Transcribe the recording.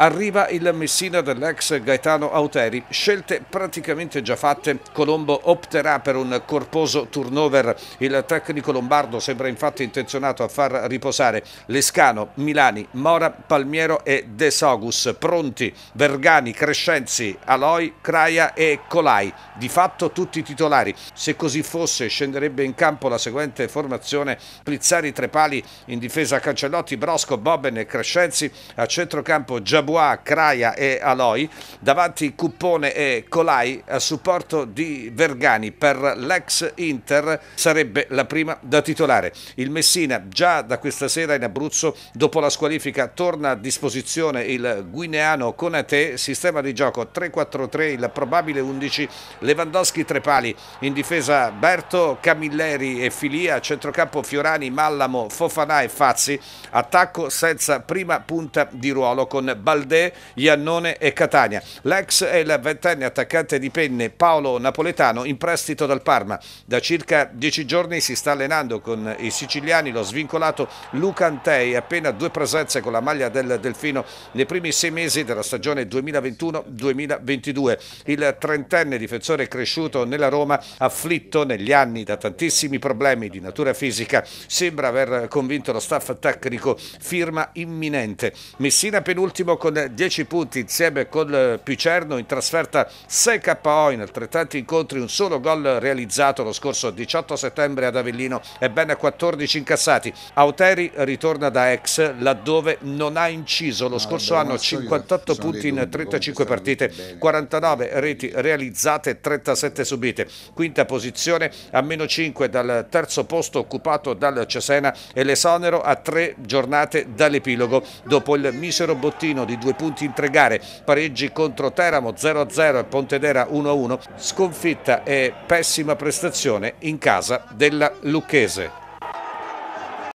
arriva il Messina dell'ex Gaetano Auteri. Scelte praticamente già fatte, Colombo opterà per un corposo turnover. Il tecnico lombardo sembra infatti intenzionato a far riposare Lescano, Milani, Mora, Palmiero e De Sogus. Pronti Vergani, Crescenzi, Aloy, Craia e Colai. Di fatto tutti titolari. Se così fosse scenderebbe in campo la seguente formazione Plizzari Trepali in difesa Cancellotti, Brosco, Bobben e Crescenzi a centrocampo Giabù Dubois, Craia e Aloi, davanti Cuppone e Colai a supporto di Vergani per l'ex Inter sarebbe la prima da titolare. Il Messina già da questa sera in Abruzzo dopo la squalifica torna a disposizione il guineano Conate, sistema di gioco 3-4-3, il probabile 11 Lewandowski tre pali in difesa Berto, Camilleri e Filia, centrocampo Fiorani, Mallamo, Fofana e Fazzi, attacco senza prima punta di ruolo con Balloni Aldè, Iannone e Catania. L'ex è il ventenne attaccante di penne Paolo Napoletano in prestito dal Parma. Da circa dieci giorni si sta allenando con i siciliani lo svincolato Luca Antei, appena due presenze con la maglia del Delfino nei primi sei mesi della stagione 2021-2022. Il trentenne difensore cresciuto nella Roma, afflitto negli anni da tantissimi problemi di natura fisica, sembra aver convinto lo staff tecnico firma imminente. Messina penultimo con con 10 punti insieme col eh, Picerno in trasferta 6 KO in altrettanti incontri, un solo gol realizzato lo scorso 18 settembre ad Avellino e ben 14 incassati. Auteri ritorna da ex laddove non ha inciso lo scorso anno 58 punti in 35 partite, 49 reti realizzate 37 subite. Quinta posizione a meno 5 dal terzo posto occupato dal Cesena e l'esonero a tre giornate dall'epilogo dopo il misero bottino di due punti in tre gare, pareggi contro Teramo 0-0 e Pontedera 1-1, sconfitta e pessima prestazione in casa della Lucchese.